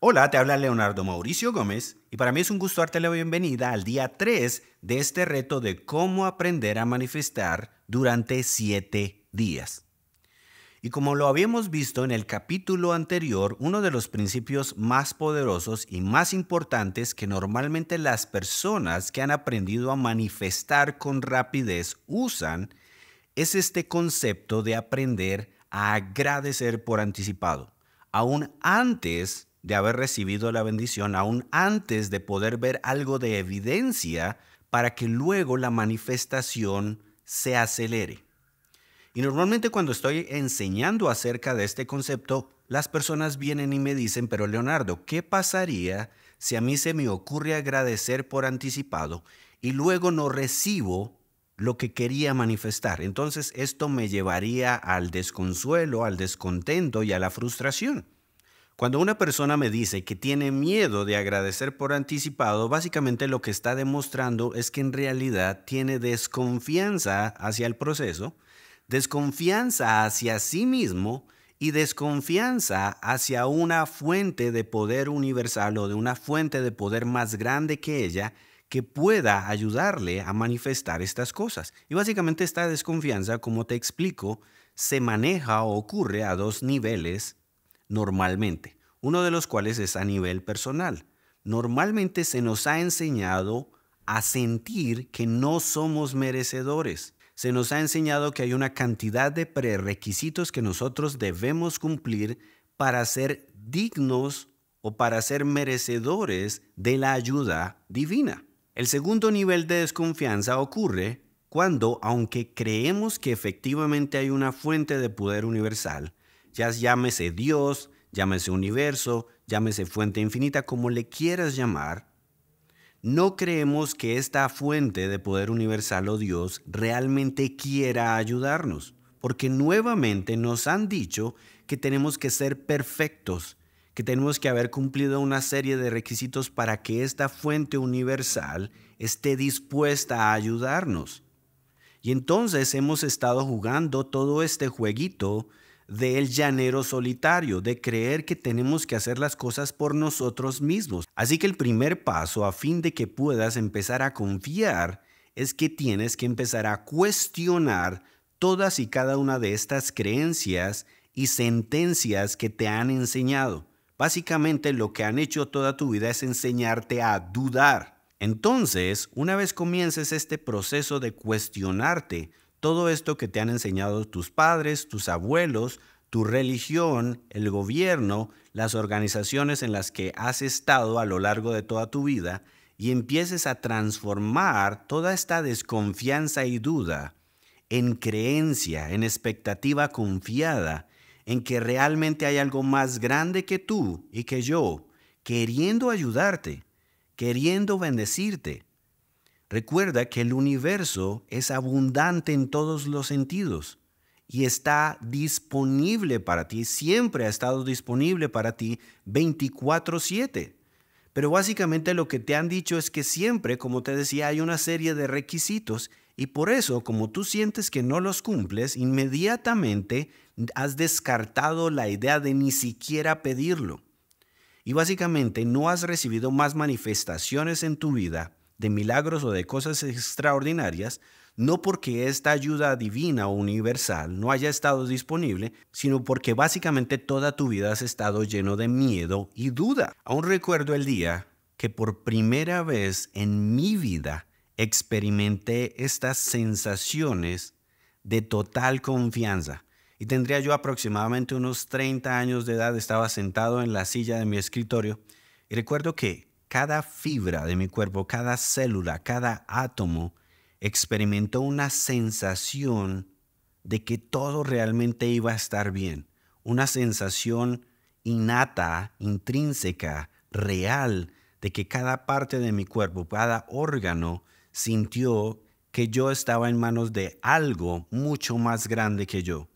Hola, te habla Leonardo Mauricio Gómez y para mí es un gusto darte la bienvenida al día 3 de este reto de cómo aprender a manifestar durante 7 días. Y como lo habíamos visto en el capítulo anterior, uno de los principios más poderosos y más importantes que normalmente las personas que han aprendido a manifestar con rapidez usan es este concepto de aprender a agradecer por anticipado, aún antes de haber recibido la bendición aún antes de poder ver algo de evidencia para que luego la manifestación se acelere. Y normalmente cuando estoy enseñando acerca de este concepto, las personas vienen y me dicen, pero Leonardo, ¿qué pasaría si a mí se me ocurre agradecer por anticipado y luego no recibo lo que quería manifestar? Entonces esto me llevaría al desconsuelo, al descontento y a la frustración. Cuando una persona me dice que tiene miedo de agradecer por anticipado, básicamente lo que está demostrando es que en realidad tiene desconfianza hacia el proceso, desconfianza hacia sí mismo y desconfianza hacia una fuente de poder universal o de una fuente de poder más grande que ella que pueda ayudarle a manifestar estas cosas. Y básicamente esta desconfianza, como te explico, se maneja o ocurre a dos niveles normalmente uno de los cuales es a nivel personal. Normalmente se nos ha enseñado a sentir que no somos merecedores. Se nos ha enseñado que hay una cantidad de prerequisitos que nosotros debemos cumplir para ser dignos o para ser merecedores de la ayuda divina. El segundo nivel de desconfianza ocurre cuando, aunque creemos que efectivamente hay una fuente de poder universal, ya llámese Dios, llámese universo, llámese fuente infinita, como le quieras llamar, no creemos que esta fuente de poder universal o Dios realmente quiera ayudarnos, porque nuevamente nos han dicho que tenemos que ser perfectos, que tenemos que haber cumplido una serie de requisitos para que esta fuente universal esté dispuesta a ayudarnos. Y entonces hemos estado jugando todo este jueguito del llanero solitario, de creer que tenemos que hacer las cosas por nosotros mismos. Así que el primer paso a fin de que puedas empezar a confiar es que tienes que empezar a cuestionar todas y cada una de estas creencias y sentencias que te han enseñado. Básicamente lo que han hecho toda tu vida es enseñarte a dudar. Entonces, una vez comiences este proceso de cuestionarte, todo esto que te han enseñado tus padres, tus abuelos, tu religión, el gobierno, las organizaciones en las que has estado a lo largo de toda tu vida, y empieces a transformar toda esta desconfianza y duda en creencia, en expectativa confiada, en que realmente hay algo más grande que tú y que yo, queriendo ayudarte, queriendo bendecirte, Recuerda que el universo es abundante en todos los sentidos y está disponible para ti, siempre ha estado disponible para ti 24/7. Pero básicamente lo que te han dicho es que siempre, como te decía, hay una serie de requisitos y por eso, como tú sientes que no los cumples, inmediatamente has descartado la idea de ni siquiera pedirlo. Y básicamente no has recibido más manifestaciones en tu vida de milagros o de cosas extraordinarias, no porque esta ayuda divina o universal no haya estado disponible, sino porque básicamente toda tu vida has estado lleno de miedo y duda. Aún recuerdo el día que por primera vez en mi vida experimenté estas sensaciones de total confianza. Y tendría yo aproximadamente unos 30 años de edad, estaba sentado en la silla de mi escritorio y recuerdo que cada fibra de mi cuerpo, cada célula, cada átomo experimentó una sensación de que todo realmente iba a estar bien, una sensación innata, intrínseca, real, de que cada parte de mi cuerpo, cada órgano sintió que yo estaba en manos de algo mucho más grande que yo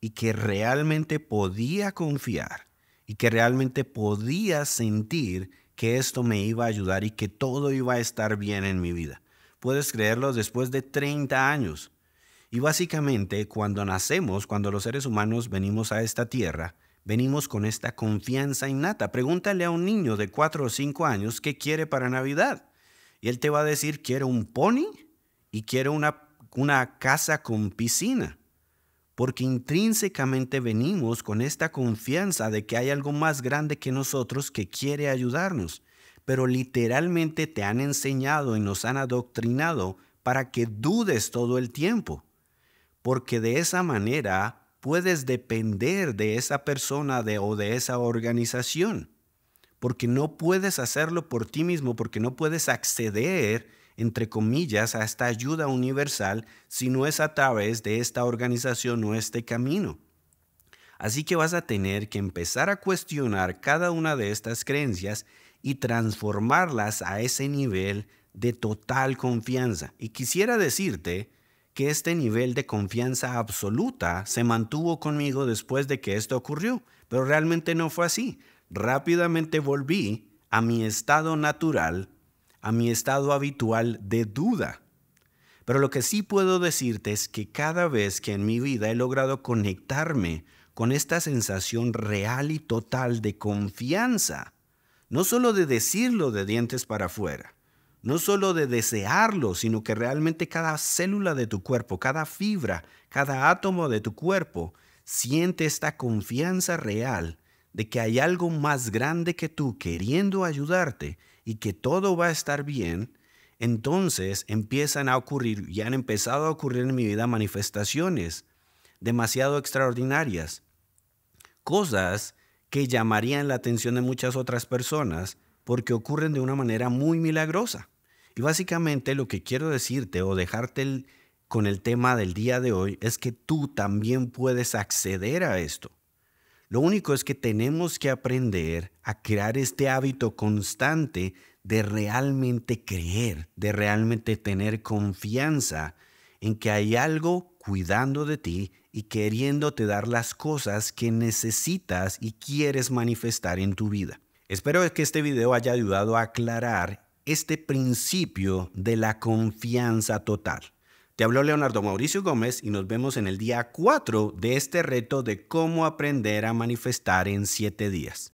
y que realmente podía confiar y que realmente podía sentir que esto me iba a ayudar y que todo iba a estar bien en mi vida. Puedes creerlo después de 30 años. Y básicamente cuando nacemos, cuando los seres humanos venimos a esta tierra, venimos con esta confianza innata. Pregúntale a un niño de 4 o 5 años qué quiere para Navidad. Y él te va a decir, quiero un pony y quiero una, una casa con piscina porque intrínsecamente venimos con esta confianza de que hay algo más grande que nosotros que quiere ayudarnos, pero literalmente te han enseñado y nos han adoctrinado para que dudes todo el tiempo, porque de esa manera puedes depender de esa persona o de esa organización, porque no puedes hacerlo por ti mismo, porque no puedes acceder entre comillas, a esta ayuda universal si no es a través de esta organización o este camino. Así que vas a tener que empezar a cuestionar cada una de estas creencias y transformarlas a ese nivel de total confianza. Y quisiera decirte que este nivel de confianza absoluta se mantuvo conmigo después de que esto ocurrió, pero realmente no fue así. Rápidamente volví a mi estado natural a mi estado habitual de duda. Pero lo que sí puedo decirte es que cada vez que en mi vida he logrado conectarme con esta sensación real y total de confianza, no solo de decirlo de dientes para afuera, no solo de desearlo, sino que realmente cada célula de tu cuerpo, cada fibra, cada átomo de tu cuerpo siente esta confianza real de que hay algo más grande que tú queriendo ayudarte y que todo va a estar bien, entonces empiezan a ocurrir, y han empezado a ocurrir en mi vida manifestaciones demasiado extraordinarias, cosas que llamarían la atención de muchas otras personas porque ocurren de una manera muy milagrosa. Y básicamente lo que quiero decirte o dejarte con el tema del día de hoy es que tú también puedes acceder a esto. Lo único es que tenemos que aprender a crear este hábito constante de realmente creer, de realmente tener confianza en que hay algo cuidando de ti y queriéndote dar las cosas que necesitas y quieres manifestar en tu vida. Espero que este video haya ayudado a aclarar este principio de la confianza total. Te habló Leonardo Mauricio Gómez y nos vemos en el día 4 de este reto de cómo aprender a manifestar en 7 días.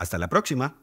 Hasta la próxima.